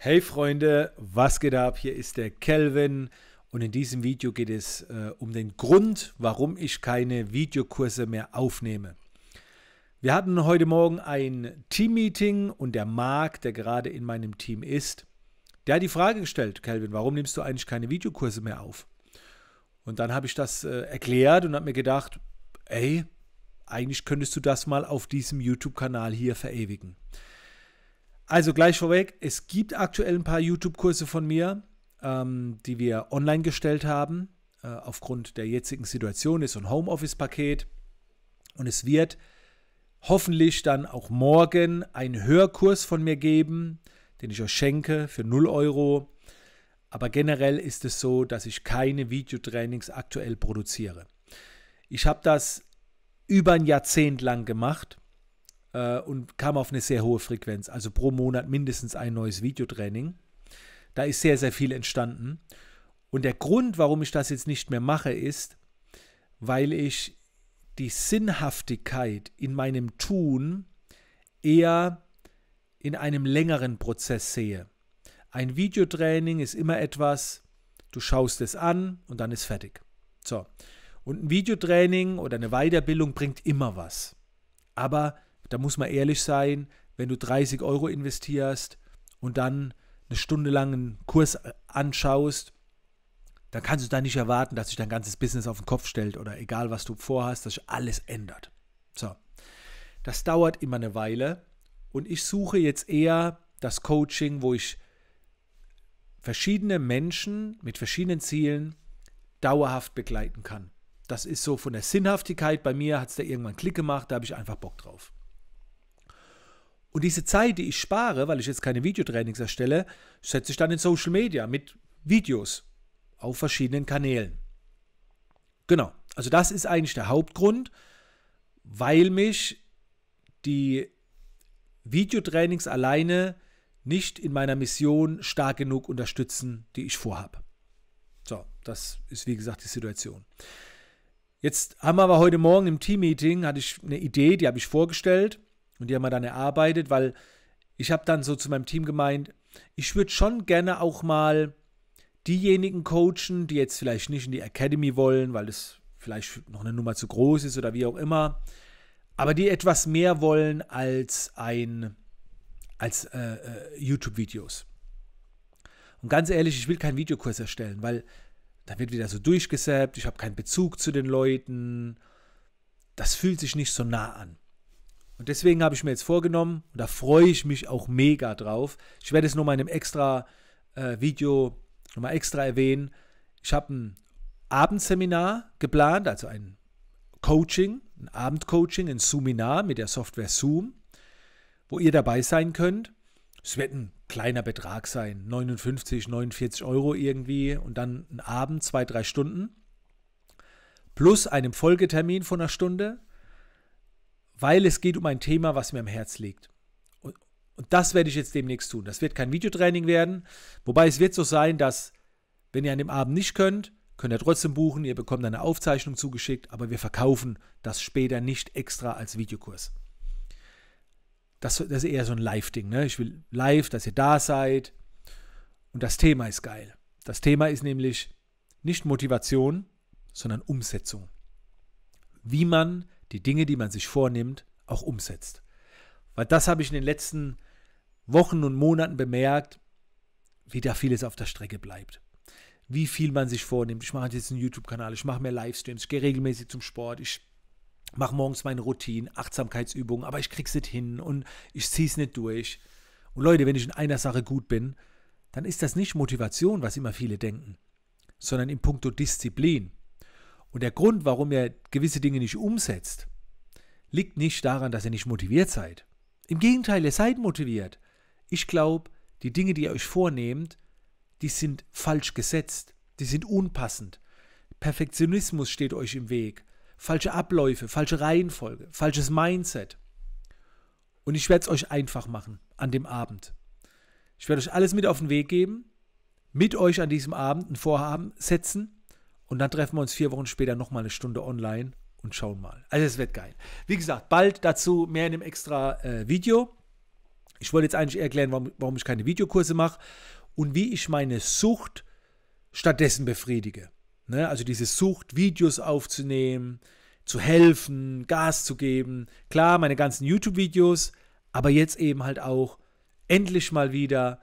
Hey Freunde, was geht ab? Hier ist der Kelvin und in diesem Video geht es äh, um den Grund, warum ich keine Videokurse mehr aufnehme. Wir hatten heute Morgen ein Team-Meeting und der Marc, der gerade in meinem Team ist, der hat die Frage gestellt, Kelvin, warum nimmst du eigentlich keine Videokurse mehr auf? Und dann habe ich das äh, erklärt und habe mir gedacht, ey, eigentlich könntest du das mal auf diesem YouTube-Kanal hier verewigen. Also gleich vorweg, es gibt aktuell ein paar YouTube-Kurse von mir, ähm, die wir online gestellt haben. Äh, aufgrund der jetzigen Situation ist so ein Homeoffice-Paket. Und es wird hoffentlich dann auch morgen einen Hörkurs von mir geben, den ich euch schenke für 0 Euro. Aber generell ist es so, dass ich keine Videotrainings aktuell produziere. Ich habe das über ein Jahrzehnt lang gemacht äh, und kam auf eine sehr hohe Frequenz. Also pro Monat mindestens ein neues Videotraining. Da ist sehr, sehr viel entstanden. Und der Grund, warum ich das jetzt nicht mehr mache, ist, weil ich die Sinnhaftigkeit in meinem Tun eher in einem längeren Prozess sehe. Ein Videotraining ist immer etwas, du schaust es an und dann ist fertig. So. Und ein Videotraining oder eine Weiterbildung bringt immer was. Aber da muss man ehrlich sein, wenn du 30 Euro investierst und dann eine Stunde lang einen Kurs anschaust, dann kannst du da nicht erwarten, dass sich dein ganzes Business auf den Kopf stellt oder egal was du vorhast, dass sich alles ändert. So. Das dauert immer eine Weile und ich suche jetzt eher das Coaching, wo ich verschiedene Menschen mit verschiedenen Zielen dauerhaft begleiten kann. Das ist so von der Sinnhaftigkeit. Bei mir hat es da irgendwann Klick gemacht, da habe ich einfach Bock drauf. Und diese Zeit, die ich spare, weil ich jetzt keine Videotrainings erstelle, setze ich dann in Social Media mit Videos auf verschiedenen Kanälen. Genau. Also das ist eigentlich der Hauptgrund, weil mich die Videotrainings alleine nicht in meiner Mission stark genug unterstützen, die ich vorhabe. So, das ist wie gesagt die Situation. Jetzt haben wir aber heute Morgen im Team-Meeting, hatte ich eine Idee, die habe ich vorgestellt. Und die haben wir halt dann erarbeitet, weil ich habe dann so zu meinem Team gemeint, ich würde schon gerne auch mal diejenigen coachen, die jetzt vielleicht nicht in die Academy wollen, weil das vielleicht noch eine Nummer zu groß ist oder wie auch immer, aber die etwas mehr wollen als ein als äh, äh YouTube-Videos. Und ganz ehrlich, ich will keinen Videokurs erstellen, weil da wird wieder so durchgesäppt, ich habe keinen Bezug zu den Leuten. Das fühlt sich nicht so nah an. Und deswegen habe ich mir jetzt vorgenommen, und da freue ich mich auch mega drauf. Ich werde es nochmal in einem extra äh, Video nochmal extra erwähnen. Ich habe ein Abendseminar geplant, also ein Coaching, ein Abendcoaching, ein Zoominar mit der Software Zoom, wo ihr dabei sein könnt. Es wird ein kleiner Betrag sein, 59, 49 Euro irgendwie und dann ein Abend, zwei, drei Stunden. Plus einem Folgetermin von einer Stunde, weil es geht um ein Thema, was mir am Herz liegt. Und, und das werde ich jetzt demnächst tun. Das wird kein Videotraining werden, wobei es wird so sein, dass wenn ihr an dem Abend nicht könnt, könnt ihr trotzdem buchen, ihr bekommt eine Aufzeichnung zugeschickt, aber wir verkaufen das später nicht extra als Videokurs. Das, das ist eher so ein Live-Ding. Ne? Ich will live, dass ihr da seid. Und das Thema ist geil. Das Thema ist nämlich nicht Motivation, sondern Umsetzung. Wie man die Dinge, die man sich vornimmt, auch umsetzt. Weil das habe ich in den letzten Wochen und Monaten bemerkt, wie da vieles auf der Strecke bleibt. Wie viel man sich vornimmt. Ich mache jetzt einen YouTube-Kanal, ich mache mehr Livestreams, ich gehe regelmäßig zum Sport, ich mache morgens meine Routine, Achtsamkeitsübungen, aber ich kriege es nicht hin und ich ziehe es nicht durch. Und Leute, wenn ich in einer Sache gut bin, dann ist das nicht Motivation, was immer viele denken, sondern in puncto Disziplin. Und der Grund, warum ihr gewisse Dinge nicht umsetzt, liegt nicht daran, dass ihr nicht motiviert seid. Im Gegenteil, ihr seid motiviert. Ich glaube, die Dinge, die ihr euch vornehmt, die sind falsch gesetzt, die sind unpassend. Perfektionismus steht euch im Weg, falsche Abläufe, falsche Reihenfolge, falsches Mindset. Und ich werde es euch einfach machen an dem Abend. Ich werde euch alles mit auf den Weg geben, mit euch an diesem Abend ein Vorhaben setzen und dann treffen wir uns vier Wochen später nochmal eine Stunde online und schauen mal. Also es wird geil. Wie gesagt, bald dazu mehr in einem extra äh, Video. Ich wollte jetzt eigentlich erklären, warum, warum ich keine Videokurse mache und wie ich meine Sucht stattdessen befriedige. Ne? Also diese Sucht, Videos aufzunehmen, zu helfen, Gas zu geben. Klar, meine ganzen YouTube-Videos, aber jetzt eben halt auch endlich mal wieder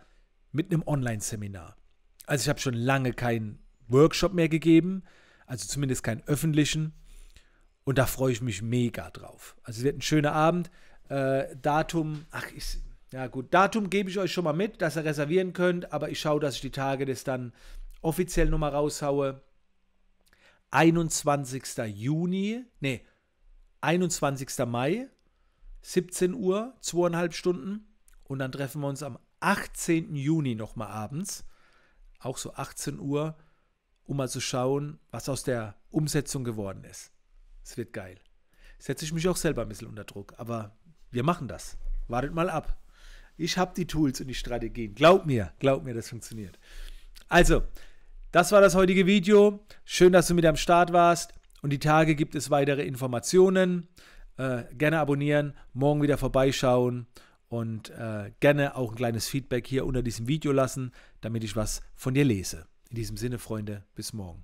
mit einem Online-Seminar. Also ich habe schon lange kein Workshop mehr gegeben, also zumindest keinen öffentlichen. Und da freue ich mich mega drauf. Also es wird ein schöner Abend. Äh, Datum, ach, ich, ja gut, Datum gebe ich euch schon mal mit, dass ihr reservieren könnt, aber ich schaue, dass ich die Tage das dann offiziell nochmal raushaue. 21. Juni, nee, 21. Mai, 17 Uhr, zweieinhalb Stunden. Und dann treffen wir uns am 18. Juni nochmal abends, auch so 18 Uhr, um mal zu schauen, was aus der Umsetzung geworden ist. Es wird geil. Setze ich mich auch selber ein bisschen unter Druck, aber wir machen das. Wartet mal ab. Ich habe die Tools und die Strategien. Glaub mir, glaub mir, das funktioniert. Also, das war das heutige Video. Schön, dass du mit am Start warst. Und die Tage gibt es weitere Informationen. Äh, gerne abonnieren, morgen wieder vorbeischauen und äh, gerne auch ein kleines Feedback hier unter diesem Video lassen, damit ich was von dir lese. In diesem Sinne, Freunde, bis morgen.